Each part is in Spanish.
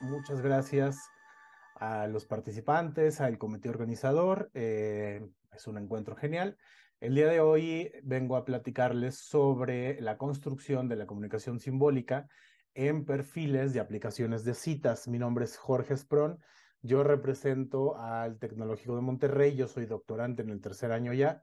Muchas gracias a los participantes, al comité organizador. Eh, es un encuentro genial. El día de hoy vengo a platicarles sobre la construcción de la comunicación simbólica en perfiles de aplicaciones de citas. Mi nombre es Jorge Spron. Yo represento al Tecnológico de Monterrey. Yo soy doctorante en el tercer año ya.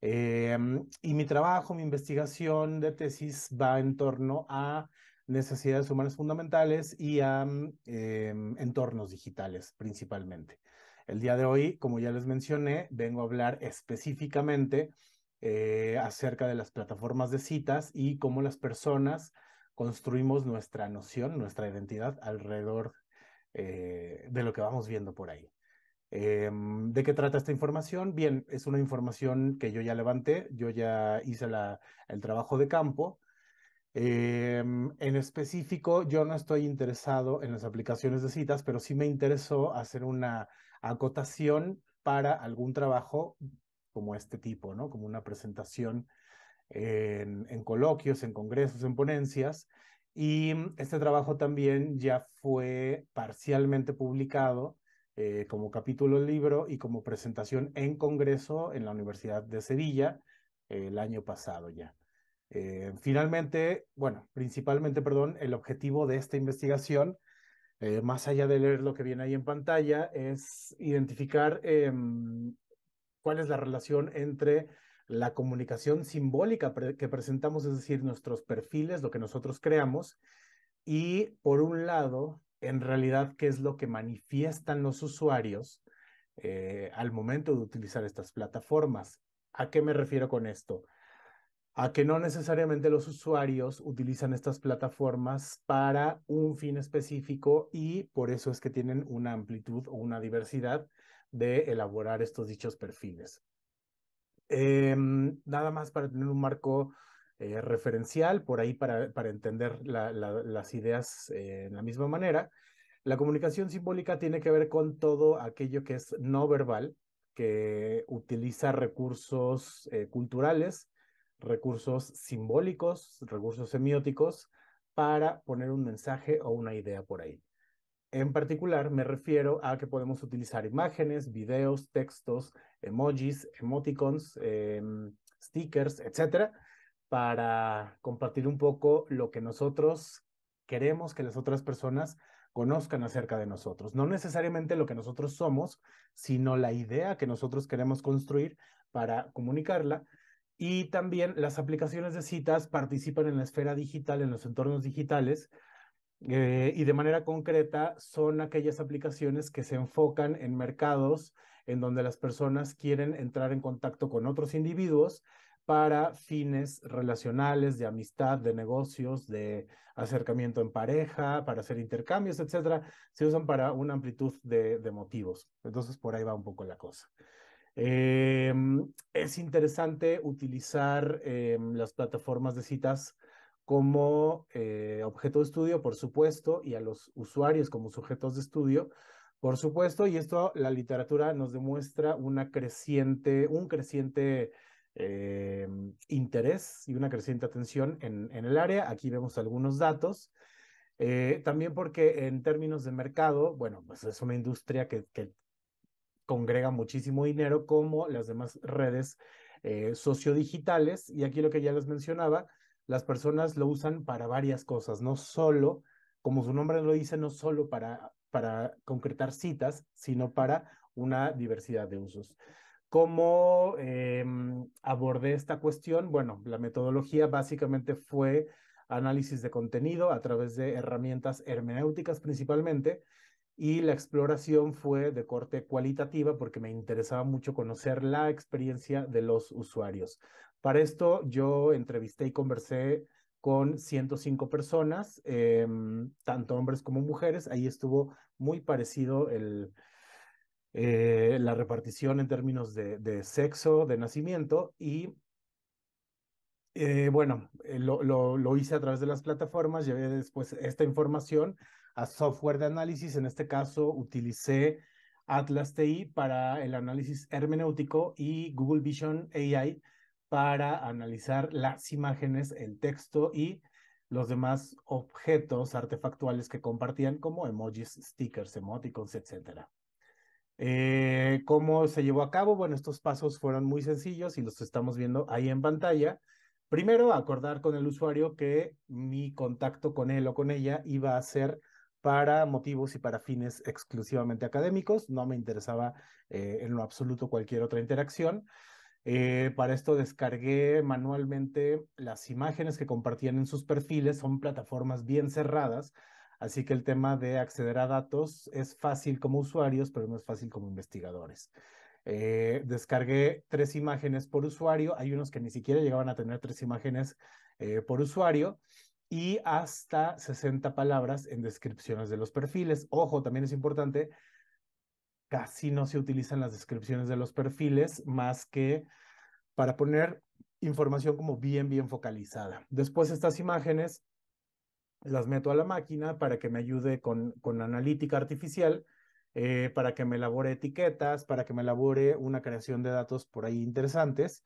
Eh, y mi trabajo, mi investigación de tesis va en torno a necesidades humanas fundamentales y a mm, em, entornos digitales principalmente. El día de hoy, como ya les mencioné, vengo a hablar específicamente eh, acerca de las plataformas de citas y cómo las personas construimos nuestra noción, nuestra identidad alrededor eh, de lo que vamos viendo por ahí. Em, ¿De qué trata esta información? Bien, es una información que yo ya levanté, yo ya hice el trabajo de campo Em, en específico, yo no estoy interesado en las aplicaciones de citas, pero sí me interesó hacer una acotación para algún trabajo como este tipo, ¿no? Como una presentación en, coloquios, en congresos, en ponencias. Y mm, este trabajo también ya fue parcialmente publicado eh, como capítulo libro y como presentación en congreso en la Universidad de Sevilla eh, el año pasado ya. Eh, finalmente, bueno, principalmente, perdón, el objetivo de esta investigación, eh, más allá de leer lo que viene ahí en pantalla, es identificar em, cuál es la relación entre la comunicación simbólica que presentamos, es decir, nuestros perfiles, lo que nosotros creamos, y por un lado, en realidad, qué es lo que manifiestan los usuarios eh, al momento de utilizar estas plataformas. ¿A qué me refiero con esto? a que no necesariamente los usuarios utilizan estas plataformas para un fin específico y por eso es que tienen una amplitud o una diversidad de elaborar estos dichos perfiles. Em, nada más para tener un marco eh, referencial, por ahí para, entender las ideas eh, en la misma manera. La comunicación simbólica tiene que ver con todo aquello que es no verbal, que utiliza recursos eh, culturales, recursos simbólicos, recursos semióticos, para poner un mensaje o una idea por ahí. En particular, me refiero a que podemos utilizar imágenes, videos, textos, emojis, emoticons, em, stickers, etcétera, para compartir un poco lo que nosotros queremos que las otras personas conozcan acerca de nosotros. No necesariamente lo que nosotros somos, sino la idea que nosotros queremos construir para comunicarla y también las aplicaciones de citas participan en la esfera digital, en los entornos digitales, eh, y de manera concreta son aquellas aplicaciones que se enfocan en mercados en donde las personas quieren entrar en contacto con otros individuos para fines relacionales, de amistad, de negocios, de acercamiento en pareja, para hacer intercambios, etcétera, se usan para una amplitud de motivos. Entonces, por ahí va un poco la cosa. Em, es interesante utilizar em, las plataformas de citas como eh, objeto de estudio, por supuesto, y a los usuarios como sujetos de estudio, por supuesto, y esto la literatura nos demuestra una creciente, un creciente em, interés y una creciente atención en, el área. Aquí vemos algunos datos. Eh, también porque en términos de mercado, bueno, pues es una industria que, que, congrega muchísimo dinero como las demás redes eh, sociodigitales. Y aquí lo que ya les mencionaba, las personas lo usan para varias cosas, no solo, como su nombre lo dice, no solo para, para concretar citas, sino para una diversidad de usos. ¿Cómo em, abordé esta cuestión? Bueno, la metodología básicamente fue análisis de contenido a través de herramientas hermenéuticas principalmente, y la exploración fue de corte cualitativa porque me interesaba mucho conocer la experiencia de los usuarios. Para esto yo entrevisté y conversé con 105 personas, em, tanto hombres como mujeres. Ahí estuvo muy parecido el, eh, la repartición en términos de, sexo, de nacimiento y eh, bueno, eh, lo, lo, hice a través de las plataformas, llevé después esta información a software de análisis. En este caso, utilicé Atlas TI para el análisis hermenéutico y Google Vision AI para analizar las imágenes, el texto y los demás objetos artefactuales que compartían como emojis, stickers, emoticons, etc. Eh, ¿Cómo se llevó a cabo? Bueno, estos pasos fueron muy sencillos y los estamos viendo ahí en pantalla. Primero, acordar con el usuario que mi contacto con él o con ella iba a ser para motivos y para fines exclusivamente académicos. No me interesaba eh, en lo absoluto cualquier otra interacción. Eh, para esto descargué manualmente las imágenes que compartían en sus perfiles, son plataformas bien cerradas, así que el tema de acceder a datos es fácil como usuarios, pero no es fácil como investigadores. Eh, descargué tres imágenes por usuario, hay unos que ni siquiera llegaban a tener tres imágenes por usuario, y hasta 60 palabras en descripciones de los perfiles. Ojo, también es importante, casi no se utilizan las descripciones de los perfiles más que para poner información como bien, bien focalizada. Después estas imágenes las meto a la máquina para que me ayude con, con analítica artificial, eh, para que me elabore etiquetas, para que me elabore una creación de datos por ahí interesantes.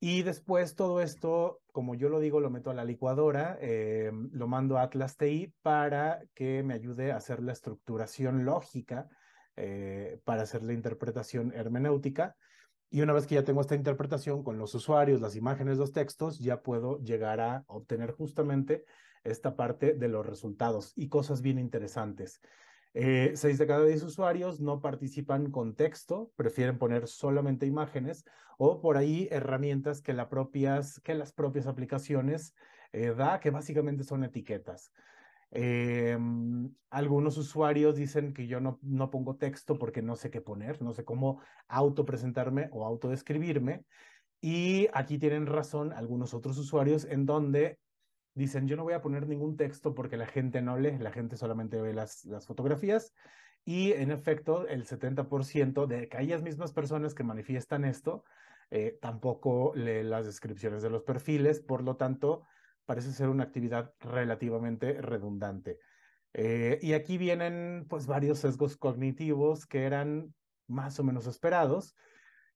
Y después todo esto, como yo lo digo, lo meto a la licuadora, eh, lo mando a Atlas TI para que me ayude a hacer la estructuración lógica, eh, para hacer la interpretación hermenéutica. Y una vez que ya tengo esta interpretación con los usuarios, las imágenes, los textos, ya puedo llegar a obtener justamente esta parte de los resultados y cosas bien interesantes. Eh, seis de cada diez usuarios no participan con texto, prefieren poner solamente imágenes o por ahí herramientas que, las propias aplicaciones eh, da, que básicamente son etiquetas. Em, algunos usuarios dicen que yo no, no pongo texto porque no sé qué poner, no sé cómo autopresentarme o autodescribirme. Y aquí tienen razón algunos otros usuarios en donde dicen, yo no voy a poner ningún texto porque la gente no lee, la gente solamente ve las, fotografías. Y en efecto, el 70% de aquellas mismas personas que manifiestan esto eh, tampoco lee las descripciones de los perfiles, por lo tanto, parece ser una actividad relativamente redundante. Eh, y aquí vienen pues varios sesgos cognitivos que eran más o menos esperados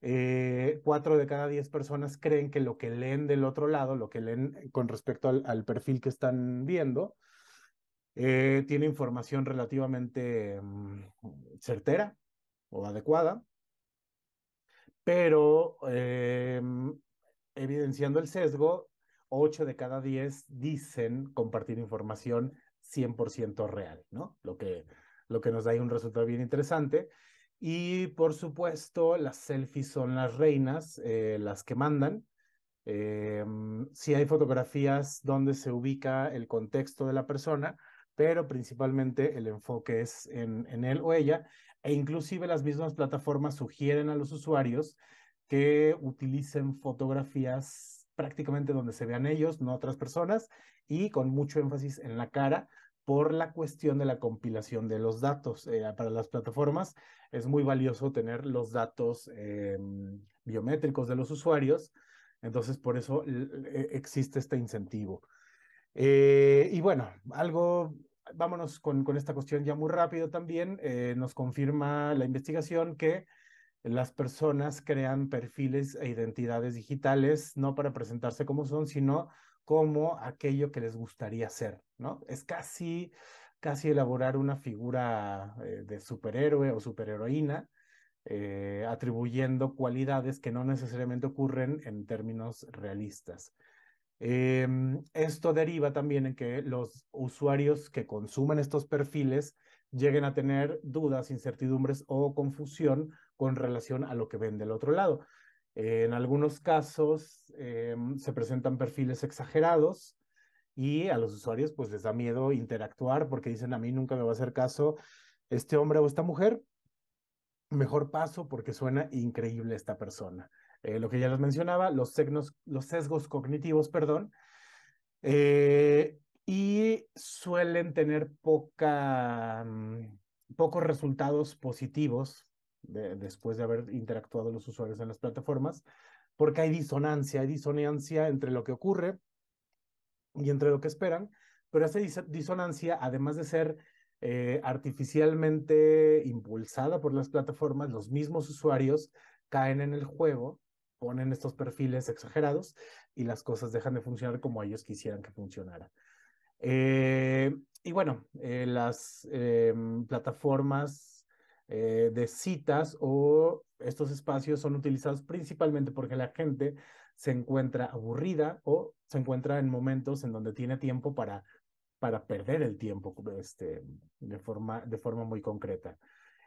eh, cuatro de cada diez personas creen que lo que leen del otro lado, lo que leen con respecto al, perfil que están viendo, eh, tiene información relativamente mm, certera o adecuada, pero eh, evidenciando el sesgo, ocho de cada diez dicen compartir información 100% real, ¿no? Lo que, lo que nos da un resultado bien interesante. Y por supuesto, las selfies son las reinas, eh, las que mandan. si eh, sí hay fotografías donde se ubica el contexto de la persona, pero principalmente el enfoque es en, en él o ella. E inclusive las mismas plataformas sugieren a los usuarios que utilicen fotografías prácticamente donde se vean ellos, no otras personas, y con mucho énfasis en la cara por la cuestión de la compilación de los datos. Eh, para las plataformas es muy valioso tener los datos em, biométricos de los usuarios, entonces por eso e, existe este incentivo. Eh, y bueno, algo, vámonos con, con, esta cuestión ya muy rápido también, eh, nos confirma la investigación que las personas crean perfiles e identidades digitales no para presentarse como son, sino como aquello que les gustaría ser. Es casi, casi elaborar una figura eh, de superhéroe o superheroína, eh, atribuyendo cualidades que no necesariamente ocurren en términos realistas. Em, esto deriva también en que los usuarios que consumen estos perfiles lleguen a tener dudas, incertidumbres o confusión con relación a lo que ven del otro lado. en algunos casos em, se presentan perfiles exagerados y a los usuarios pues les da miedo interactuar porque dicen a mí nunca me va a hacer caso este hombre o esta mujer. Mejor paso porque suena increíble esta persona. Eh, lo que ya les mencionaba, los, los sesgos cognitivos, perdón, eh, y suelen tener poca, mm, pocos resultados positivos después de haber interactuado los usuarios en las plataformas, porque hay disonancia, hay disonancia entre lo que ocurre y entre lo que esperan, pero esta disonancia, además de ser eh, artificialmente impulsada por las plataformas, los mismos usuarios caen en el juego, ponen estos perfiles exagerados y las cosas dejan de funcionar como ellos quisieran que funcionara. Eh, y bueno, eh, las plataformas de citas o estos espacios son utilizados principalmente porque la gente se encuentra aburrida o se encuentra en momentos en donde tiene tiempo para, para perder el tiempo este, de, forma, de forma muy concreta.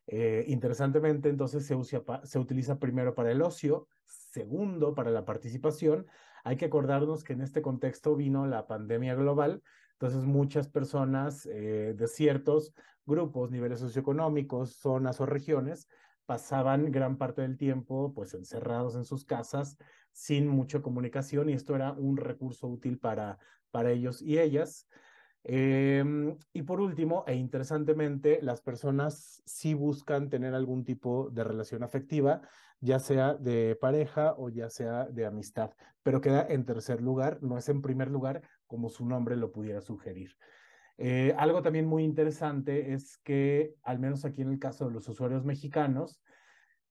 Eh, interesantemente, entonces se, se utiliza primero para el ocio, segundo para la participación. Hay que acordarnos que en este contexto vino la pandemia global, entonces muchas personas eh, de ciertos grupos, niveles socioeconómicos, zonas o regiones pasaban gran parte del tiempo pues encerrados en sus casas sin mucha comunicación y esto era un recurso útil para, para ellos y ellas. Em, y por último, e interesantemente, las personas sí buscan tener algún tipo de relación afectiva, ya sea de pareja o ya sea de amistad, pero queda en tercer lugar, no es en primer lugar como su nombre lo pudiera sugerir. Eh, algo también muy interesante es que, al menos aquí en el caso de los usuarios mexicanos,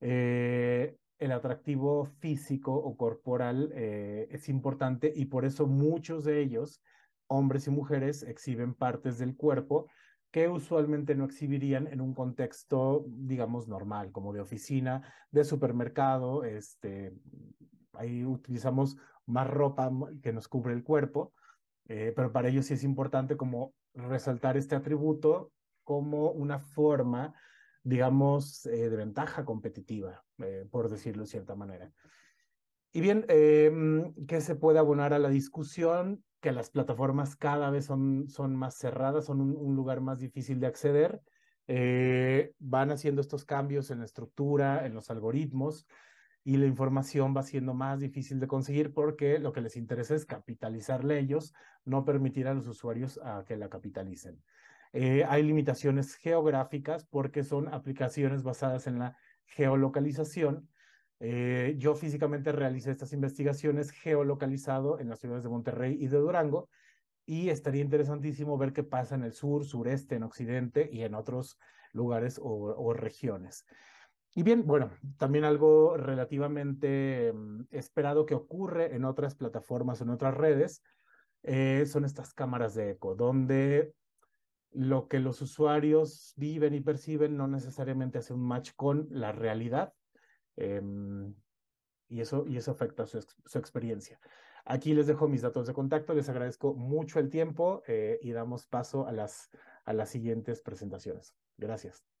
eh, el atractivo físico o corporal eh, es importante y por eso muchos de ellos, hombres y mujeres, exhiben partes del cuerpo que usualmente no exhibirían en un contexto, digamos, normal, como de oficina, de supermercado, este, ahí utilizamos más ropa que nos cubre el cuerpo, pero para ellos sí es importante como resaltar este atributo como una forma, digamos, eh, de ventaja competitiva, eh, por decirlo de cierta manera. Y bien, eh, mm, ¿qué se puede abonar a la discusión? Que las plataformas cada vez son, más cerradas, son un, lugar más difícil de acceder. van haciendo estos cambios en la estructura, en los algoritmos, y la información va siendo más difícil de conseguir porque lo que les interesa es capitalizarle ellos, no permitir a los usuarios a que la capitalicen. Eh, hay limitaciones geográficas porque son aplicaciones basadas en la geolocalización. Eh, yo físicamente realicé estas investigaciones geolocalizado en las ciudades de Monterrey y de Durango y estaría interesantísimo ver qué pasa en el sur, sureste, en occidente y en otros lugares o regiones. Y bien, bueno, también algo relativamente mm, esperado que ocurre en otras plataformas, en otras redes, eh, son estas cámaras de eco, donde lo que los usuarios viven y perciben no necesariamente hace un match con la realidad. Em, y, eso, y eso afecta su, su, experiencia. Aquí les dejo mis datos de contacto, les agradezco mucho el tiempo eh, y damos paso a las, a las siguientes presentaciones. Gracias.